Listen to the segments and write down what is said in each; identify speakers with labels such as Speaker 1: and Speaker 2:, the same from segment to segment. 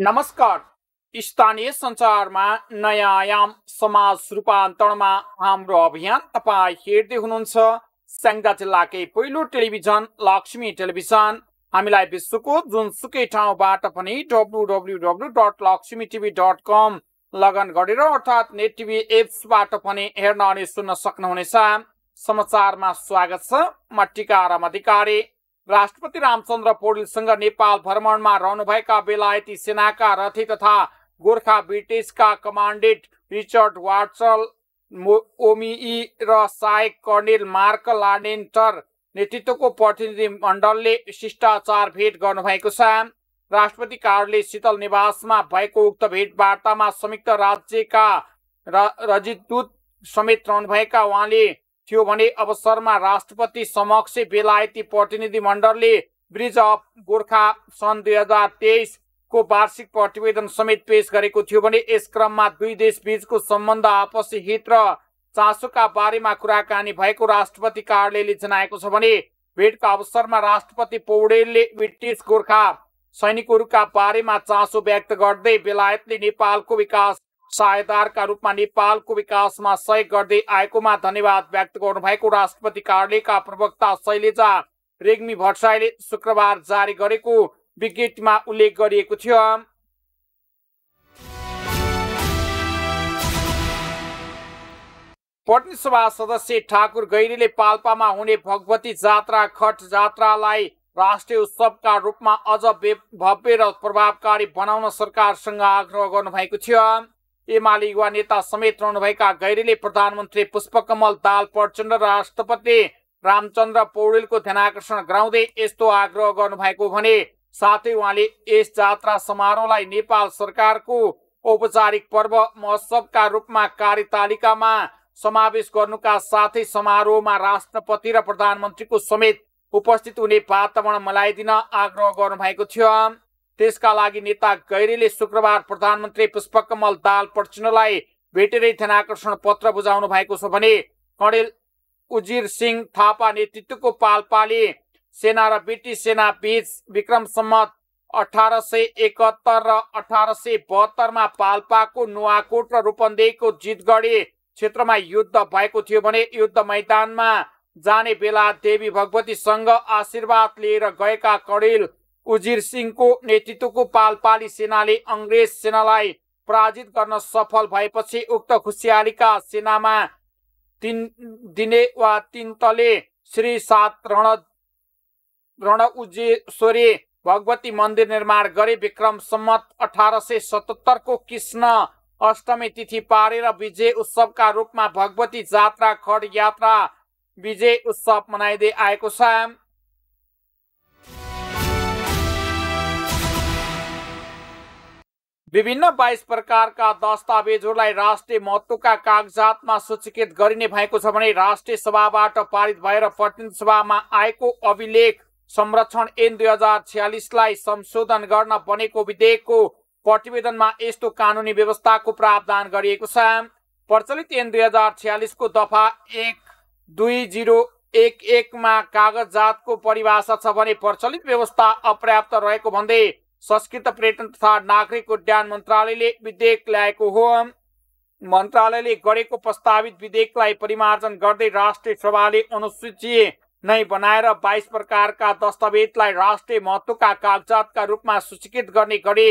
Speaker 1: नमस्कार स्थानीय संचारमा नयाँ आयाम समाज रूपान्तरणमा हाम्रो अभियान तपाईँ हेर्दै हुनुहुन्छ स्याङ्गा जिल्लाकै पहिलो टेलिभिजन लक्ष्मी टेलिभिजन हामीलाई विश्वको जुनसुकै ठाउँबाट पनि W W W dot Laxmi TV dot com log on गरेर अर्थात् नेट टिभी एप्सबाट पनि हेर्न अनि सुन्न सक्नुहुनेछ समाचारमा स्वागत छ म टिकाराम अधिकारी राष्ट्रपति रामचन्द्र पौडेलसँग नेपाल भ्रमणमा रहनुभएका बेलायती सेनाका रथी तथा गोर्खा ब्रिटिसका कमान्डेन्ट रिचर्ड वाटसल ओमिई र सहायक कर्णेल मार्क लाडेन्टर नेतृत्वको प्रतिनिधि मण्डलले शिष्टाचार भेट गर्नुभएको छ राष्ट्रपति कार्यालय शीतल निवासमा भएको उक्त भेटवार्तामा संयुक्त राज्यका र रजित दूत समेत रहनुभएका उहाँले थियो भने अवसरमा राष्ट्रपति समक्ष बेलायती प्रतिनिधि मण्डलले ब्रिज अफ गोर्खा सन् दुई हजार तेइसको वार्षिक प्रतिवेदन समेत पेश गरेको थियो भने यस क्रममा दुई देश बीचको सम्बन्ध आपसी हित र चासोका बारेमा कुराकानी भएको राष्ट्रपति कार्यालयले जनाएको छ भने भेटका अवसरमा राष्ट्रपति पौडेलले ब्रिटिस गोर्खा सैनिकहरूका बारेमा चासो व्यक्त गर्दै बेलायतले नेपालको विकास सहायताका रूपमा नेपालको विकासमा सहयोग गर्दै आएकोमा धन्यवाद व्यक्त गर्नुभएको राष्ट्रपति कार्यालयका प्रवक्ता शैलेजा रेग्मी भट्टराईले शुक्रबार जारी गरेको विज्ञप्तिमा उल्लेख गरिएको थियो पटनी सदस्य ठाकुर गैरीले पाल्पामा हुने भगवती जात्रा खट जात्रालाई राष्ट्रिय उत्सवका रूपमा अझ भव्य र प्रभावकारी बनाउन सरकारसँग आग्रह गर्नुभएको थियो एमाले युवा नेता समेत रहनुभएका गैरीले प्रधानमन्त्री पुष्पकमल दाल प्रचण्ड र राष्ट्रपति रामचन्द्र पौडेलको ध्यान आकर्षण गराउँदै यस्तो आग्रह गर्नुभएको भने साथै उहाँले यस जात्रा समारोहलाई नेपाल सरकारको औपचारिक पर्व महोत्सवका रूपमा कार्यतालिकामा समावेश गर्नुका साथै समारोहमा राष्ट्रपति र प्रधानमन्त्रीको समेत उपस्थित हुने वातावरण मलाइदिन आग्रह गर्नुभएको थियो त्यसका लागि नेता गैरीले शुक्रबार प्रधानमन्त्री पुष्पकमल दाल प्रचण्डलाई भेटेरै आकर्षण पत्र बुझाउनु भएको छ भने कणेल उजिर सिंह थापा नेतृत्वको पालपाले सेना र ब्रिटिस सेना बीच विक्रम सम्मत अठार सय एकहत्तर र अठार सय बहत्तरमा पाल्पाको नुवाकोट र रूपन्देहीको जितगढी क्षेत्रमा युद्ध भएको थियो भने युद्ध मैदानमा जाने बेला देवी भगवतीसँग आशीर्वाद लिएर गएका कडेल उजिर सिंहको नेतृत्वको पालपाली सेनाले अङ्ग्रेज सेनालाई पराजित गर्न सफल भएपछि उक्त खुसियालीका सेनामा तिन दिने वा तिन तले श्री सात रण रण उजेश्वरी भगवती मन्दिर निर्माण गरे विक्रम सम्मत अठार सय सतहत्तरको कृष्ण अष्टमी तिथि पारेर विजय उत्सवका रूपमा भगवती जात्रा खड यात्रा विजय उत्सव मनाइँदै आएको छ विभिन्न बाइस प्रकारका दस्तावेजहरूलाई राष्ट्रिय महत्त्वका कागजातमा सूचीकृत गरिने भएको छ भने राष्ट्रिय सभाबाट पारित भएर प्रतिनिधि सभामा आएको अभिलेख संरक्षण एन दुई हजार छ्यालिसलाई संशोधन गर्न बनेको विधेयकको प्रतिवेदनमा यस्तो कानुनी व्यवस्थाको प्रावधान गरिएको छ प्रचलित एन दुई हजार छ्यालिसको दफा एक दुई जिरो एक एकमा कागजातको परिभाषा छ भने प्रचलित व्यवस्था अपर्याप्त रहेको भन्दै संस्कृत पर्यटन तथा नागरिक उड्डयन मन्त्रालयले विधेयक ल्याएको हो मन्त्रालयले गरेको प्रस्तावित विधेयकलाई परिमार्जन गर्दै राष्ट्रिय सभाले अनुसूची नै बनाएर बाइस प्रकारका दस्तावेजलाई राष्ट्रिय महत्त्वका कागजातका रूपमा सूचीकृत गर्ने गरी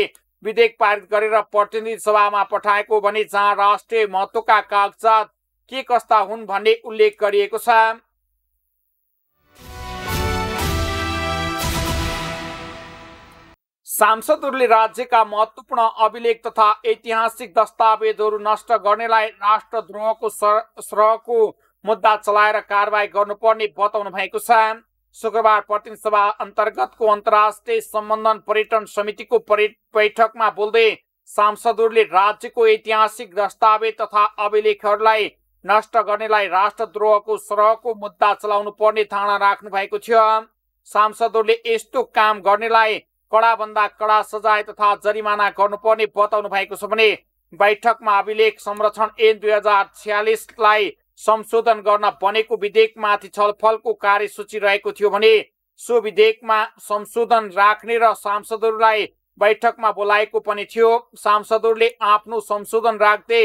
Speaker 1: विधेयक पारित गरेर प्रतिनिधि सभामा पठाएको भने जहाँ राष्ट्रिय महत्त्वका कागजात के कस्ता हुन् भन्ने उल्लेख गरिएको छ सांसदहरूले राज्यका महत्त्वपूर्ण अभिलेख तथा ऐतिहासिक दस्तावेजहरू नष्ट गर्नेलाई राष्ट्रद्रोहको सरहको मुद्दा चलाएर कारवाही गर्नुपर्ने बताउनु भएको छ शुक्रबार प्रतिनिधि सभा अन्तर्गतको अन्तर्राष्ट्रिय सम्बन्धन पर्यटन समितिको बैठकमा बोल्दै सांसदहरूले राज्यको ऐतिहासिक दस्तावेज तथा अभिलेखहरूलाई नष्ट गर्नेलाई राष्ट्रद्रोहको सरहको मुद्दा चलाउनु पर्ने धारणा राख्नु भएको थियो सांसदहरूले यस्तो काम गर्नेलाई कडा कडाभन्दा कडा सजाय तथा जरिमाना गर्नुपर्ने बताउनु भएको छ भने बैठकमा अभिलेख संरक्षण ऐन दुई हजार छ्यालिसलाई संशोधन गर्न बनेको विधेयकमाथि छलफलको कार्यसूची रहेको थियो भने सो विधेयकमा संशोधन राख्ने र सांसदहरूलाई बैठकमा बोलाएको पनि थियो सांसदहरूले आफ्नो संशोधन राख्दै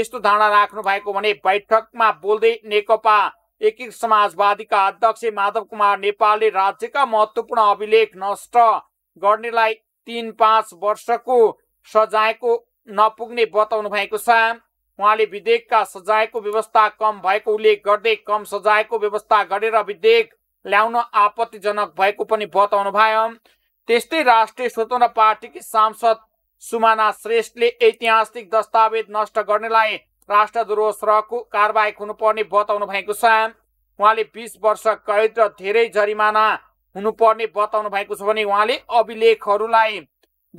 Speaker 1: यस्तो धारणा राख्नु भएको भने बैठकमा बोल्दै नेकपा एकीकृत समाजवादीका अध्यक्ष माधव कुमार नेपालले राज्यका महत्त्वपूर्ण अभिलेख नष्ट गर्नेलाई तिन पाँच वर्षको सजायको नपुग्ने बताउनु भएको छ उहाँले विधेयकका सजायको व्यवस्था कम भएको उल्लेख गर्दै कम सजायको व्यवस्था गरेर विधेयक ल्याउन आपत्तिजनक भएको पनि बताउनु भयो त्यस्तै राष्ट्रिय स्वतन्त्र पार्टीकी सांसद सुमाना श्रेष्ठले ऐतिहासिक दस्तावेज नष्ट गर्नेलाई राष्ट्रद्रोह सरको कारवाही हुनुपर्ने बताउनु भएको छ उहाँले बिस वर्ष कैद र धेरै जरिमाना हुनुपर्ने बताउनु भएको छ भने उहाँले अभिलेखहरूलाई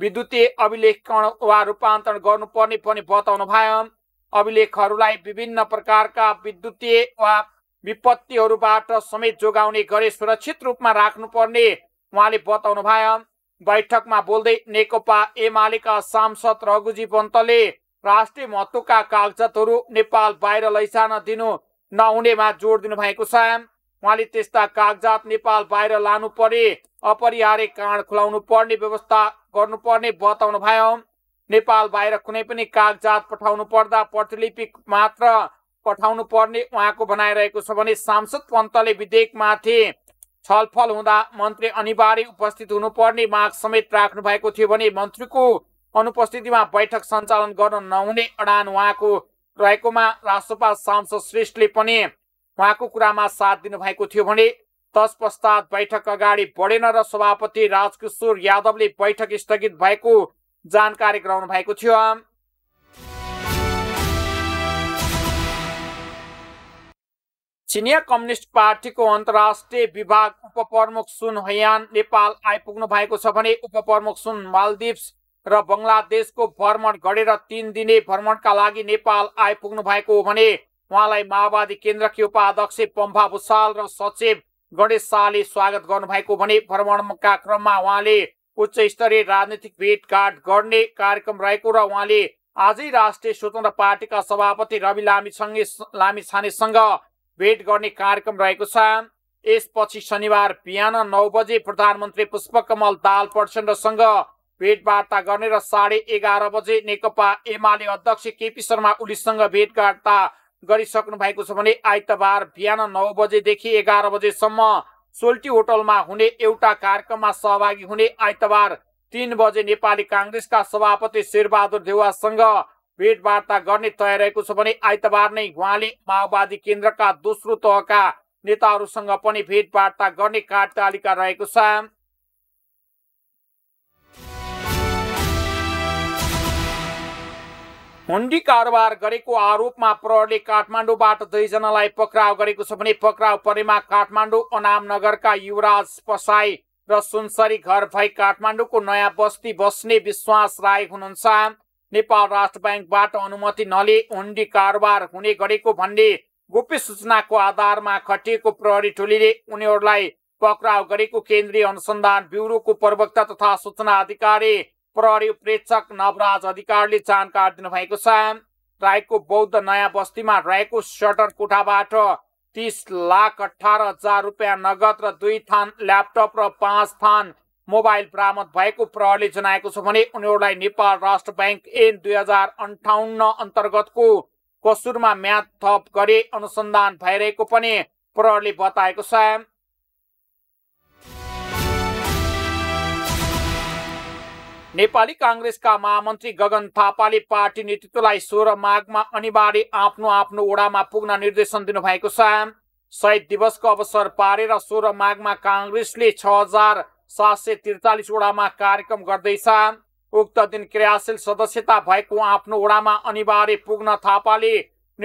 Speaker 1: विद्युतीय अभिलेखकरण वा रूपान्तरण गर्नुपर्ने पनि बताउनु भयो अभिलेखहरूलाई विभिन्न प्रकारका विद्युतीय वा विपत्तिहरूबाट समेत जोगाउने गरी सुरक्षित रूपमा राख्नुपर्ने उहाँले बताउनु भयो बैठकमा बोल्दै नेकपा एमालेका सांसद रघुजी पन्तले राष्ट्रिय महत्त्वका कागजातहरू नेपाल बाहिर लैजान दिनु नहुनेमा जोड दिनु भएको छ उहाँले त्यस्ता कागजात नेपाल बाहिर लानु पर्ने अपरिहार्य कारण खुलाउनु पर्ने व्यवस्था गर्नुपर्ने बताउनु भयो नेपाल बाहिर कुनै पनि कागजात पठाउनु पर्दा प्रतिलिपि मात्र पठाउनु पर्ने उहाँको भनाइरहेको छ भने सांसद पन्तले विधेयकमाथि छलफल हुँदा मन्त्री अनिवार्य उपस्थित हुनुपर्ने माग समेत राख्नु भएको थियो भने मन्त्रीको अनुपस्थितिमा बैठक सञ्चालन गर्न नहुने अडान उहाँको रहेकोमा राष्ट्रपाल सांसद श्रेष्ठले पनि उहाँको कुरामा साथ दिनुभएको थियो भने तत्पश्चात बैठक अगाडि बढेन र सभापति राजकिशोर यादवले बैठक स्थगित भएको जानकारी गराउनु भएको थियो चिनिया कम्युनिस्ट पार्टीको अन्तर्राष्ट्रिय विभाग उपप्रमुख सुन हयान नेपाल आइपुग्नु भएको छ भने उपप्रमुख सुन मालदिप्स र बङ्गलादेशको भ्रमण गरेर तिन दिने भ्रमणका लागि नेपाल आइपुग्नु भएको हो भने उहाँलाई माओवादी केन्द्रकी उपाध्यक्ष पम्फा भूषाल र सचिव गणेश शाहले स्वागत गर्नुभएको भने भ्रमणका क्रममा उहाँले उच्च स्तरीय राजनीतिक भेटघाट गर्ने कार्यक्रम रहेको र उहाँले आजै राष्ट्रिय स्वतन्त्र पार्टीका सभापति रवि लामिछाने लामिछानेसँग भेट गर्ने कार्यक्रम रहेको छ यसपछि शनिबार बिहान नौ बजे प्रधानमन्त्री पुष्पकमल दाल प्रचण्डसँग भेटवार्ता गर्ने र साढे एघार बजे नेकपा एमाले अध्यक्ष केपी शर्मा ओलीसँग भेटवार्ता गरिसक्नु भएको छ भने आइतबार बिहान नौ बजेदेखि एघार बजेसम्म सोल्टी होटलमा हुने एउटा कार्यक्रममा सहभागी हुने आइतबार तिन बजे नेपाली काङ्ग्रेसका सभापति शेरबहादुर देवासँग भेटवार्ता गर्ने तय रहेको छ भने आइतबार नै उहाँले माओवादी केन्द्रका दोस्रो तहका नेताहरूसँग पनि भेटवार्ता गर्ने कार्यतालिका रहेको छ हुन्डी कारोबार गरेको आरोपमा प्रहरले काठमाडौँबाट दुईजनालाई पक्राउ गरेको छ भने पक्राउ परेमा काठमाडौँ अनाम युवराज पसाई र सुनसरी घर भई काठमाडौँको नयाँ बस्ती बस्ने विश्वास राई हुनुहुन्छ नेपाल राष्ट्र ब्याङ्कबाट अनुमति नले हुन्डी कारोबार हुने गरेको भन्ने गोप्य सूचनाको आधारमा खटिएको प्रहरी टोलीले उनीहरूलाई पक्राउ गरेको केन्द्रीय अनुसन्धान ब्युरोको प्रवक्ता तथा सूचना अधिकारी प्रहरी प्रेक्षक नवराज अधिकारीले जानकारी दिनुभएको छ राईको बौद्ध नयाँ बस्तीमा रहेको सटर कोठाबाट तिस लाख अठार हजार रुपियाँ नगद र दुई थान ल्यापटप र पाँच थान मोबाइल बरामद भएको प्रहरीले जनाएको छ भने उनीहरूलाई नेपाल राष्ट्र ब्याङ्क एन दुई हजार अन्ठाउन्न अन्तर्गतको कसुरमा म्याद थप गरे अनुसन्धान भइरहेको पनि प्रहरीले बताएको छ नेपाली काङ्ग्रेसका महामन्त्री गगन थापाले पार्टी नेतृत्वलाई सोह्र माघमा अनिवार्य आफ्नो आफ्नो ओडामा पुग्न निर्देशन दिनुभएको छ शहीद दिवसको अवसर पारेर सोह्र माघमा काङ्ग्रेसले छ हजार सात सय त्रिचालिस ओडामा कार्यक्रम गर्दैछ उक्त दिन क्रियाशील सदस्यता भएको आफ्नो ओडामा अनिवार्य पुग्न थापाले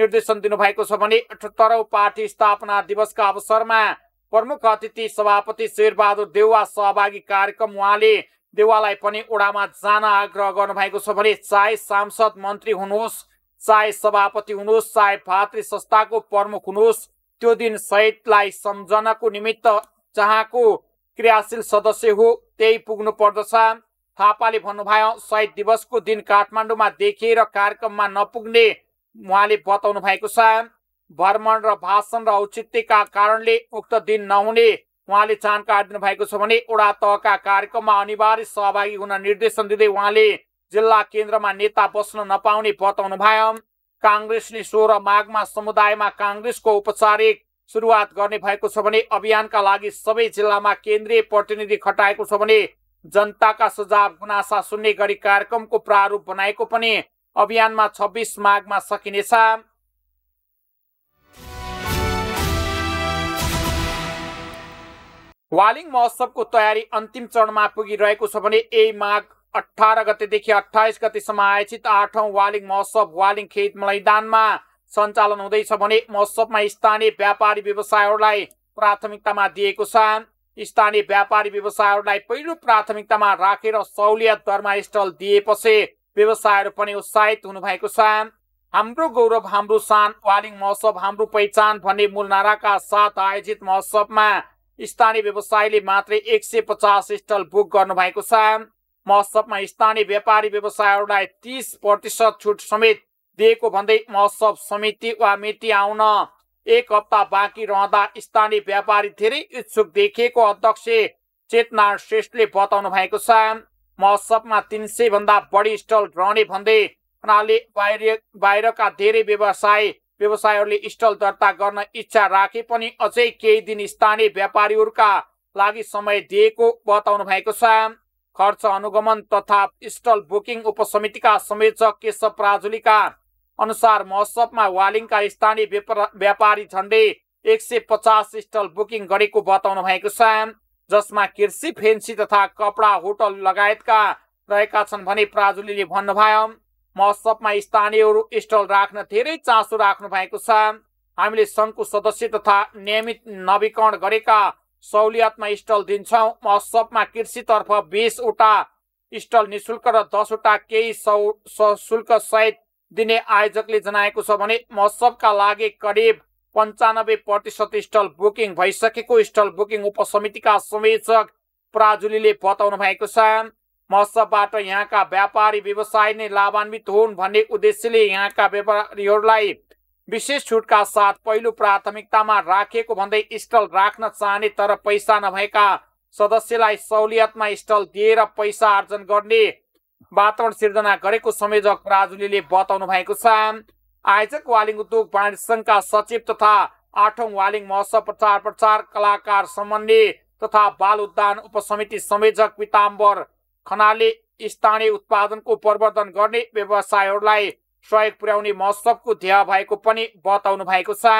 Speaker 1: निर्देशन दिनुभएको छ भने अठहत्तरौँ पार्टी स्थापना दिवसका अवसरमा प्रमुख अतिथि सभापति शेरबहादुर देउवा सहभागी कार्यक्रम उहाँले देवालाई पनि ओडामा जान आग्रह गर्नुभएको छ भने चाहे सांसद मन्त्री हुनुहोस् चाहे सभापति हुनुहोस् चाहे भातृ संस्थाको प्रमुख हुनुहोस् त्यो दिन सहितलाई सम्झनाको निमित्त जहाँको क्रियाशील सदस्य हो त्यही पुग्नु पर्दछ थापाले भन्नुभयो शहीद दिवसको दिन काठमाडौँमा देखिएर कार्यक्रममा नपुग्ने उहाँले बताउनु भएको छ भ्रमण र भाषण र औचित्यका कारणले उक्त दिन नहुने उहाँले जानकारी दिनुभएको छ भने ओडा तहका कार्यक्रममा अनिवार्य सहभागी हुन निर्देशन दिँदै उहाँले जिल्ला केन्द्रमा नेता बस्न नपाउने बताउनु भयो काङ्ग्रेसले सोह्र माघमा समुदायमा काङ्ग्रेसको औपचारिक सुरुवात गर्ने भएको छ भने अभियानका लागि सबै जिल्लामा केन्द्रीय प्रतिनिधि खटाएको छ भने जनताका सुझाव गुनासा सुन्ने गरी कार्यक्रमको प्रारूप बनाएको पनि अभियानमा छब्बिस माघमा सकिनेछ वालिङ महोत्सवको तयारी अन्तिम चरणमा पुगिरहेको छ भने यही माघ अठार गतेदेखि अठाइस गतेसम्म आयोजित आठौँ वालिङ महोत्सव वालिङ खेत मैदानमा सञ्चालन हुँदैछ भने महोत्सवमा स्थानीय व्यापारी व्यवसायहरूलाई प्राथमिकतामा दिएको छ स्थानीय व्यापारी व्यवसायहरूलाई पहिलो प्राथमिकतामा राखेर सहुलियत दरमा स्टल दिएपछि व्यवसायहरू पनि उत्साहित भएको छ हाम्रो गौरव हाम्रो शान वालिङ महोत्सव हाम्रो पहिचान भन्ने मूल नाराका साथ आयोजित महोत्सवमा स्थानीय व्यवसायले मात्रै एक सय पचास स्टल बुक गर्नुभएको छ महोत्सवमा स्थानीय व्यापारी व्यवसायहरूलाई तिस प्रतिशत छुट समेत दिएको भन्दै महोत्सव समिति वा मिति आउन एक हप्ता बाँकी रहँदा स्थानीय व्यापारी धेरै इच्छुक देखिएको अध्यक्ष चेतनारायण श्रेष्ठले बताउनु भएको छ महोत्सवमा तिन सय भन्दा बढी स्टल रहने भन्दै हुनाले बाहिर बाहिरका धेरै व्यवसाय व्यवसायहरूले स्टल दर्ता गर्न इच्छा राखे पनि अझै केही दिन स्थानीय व्यापारीहरूका लागि समय दिएको बताउनु भएको छ खर्च अनुगमन तथा स्टल बुकिङ उपसमितिका संयोजक केशव प्राजुलीका अनुसार महोत्सवमा वालिङका स्थानीय व्यापारी झन्डै एक सय पचास स्टल बुकिङ गरेको बताउनु भएको छ जसमा कृषि फेन्सी तथा कपडा होटल लगायतका रहेका छन् भने प्राजुलीले भन्नुभयो महोत्सवमा स्थानीय स्टल राख्न धेरै चासो राख्नु भएको छ हामीले सङ्घको सदस्य तथा नियमित नवीकरण गरेका सहुलियतमा स्टल दिन्छौँ महोत्सवमा कृषितर्फ बिसवटा स्टल निशुल्क र दसवटा केही सशुल्क सहित दिने आयोजकले जनाएको छ भने महोत्सवका लागि करिब पन्चानब्बे प्रतिशत स्टल बुकिङ भइसकेको स्टल बुकिङ उपसमितिका संयोजक प्राजुलीले बताउनु भएको छ महोत्सवबाट यहाँका व्यापारी व्यवसाय नै लाभान्वित हुन् भन्ने उद्देश्यले यहाँका व्यापारीहरूलाई विशेष छुटका साथ पहिलो प्राथमिकतामा राखेको भन्दै स्टल राख्न चाहने तर पैसा नभएका सदस्यलाई सहुलियतमा स्टल दिएर पैसा आर्जन गर्ने वातावरण सिर्जना गरेको संयोजक राजुलीले बताउनु भएको छ आयोजक वालिङ उद्योग वाणिज्य सङ्घका सचिव तथा आठौँ वालिङ महोत्सव प्रचार प्रचार कलाकार सम्बन्धी तथा बाल उद्यान उपसमिति संयोजक पिताम्बर खनालले स्थानीय उत्पादनको प्रवर्धन गर्ने व्यवसायहरूलाई सहयोग पुर्याउने महोत्सवको ध्येय भएको पनि बताउनु भएको छ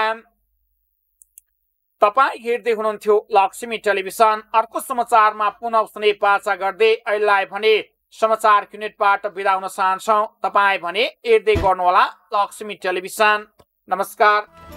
Speaker 1: तपाईँ हेर्दै हुनुहुन्थ्यो लक्ष्मी टेलिभिजन अर्को समाचारमा पुनः सुने पाचा गर्दै अहिले भने समाचार युनिटबाट बिदा हुन चाहन्छौँ तपाईँ भने हेर्दै गर्नुहोला लक्ष्मी टेलिभिजन नमस्कार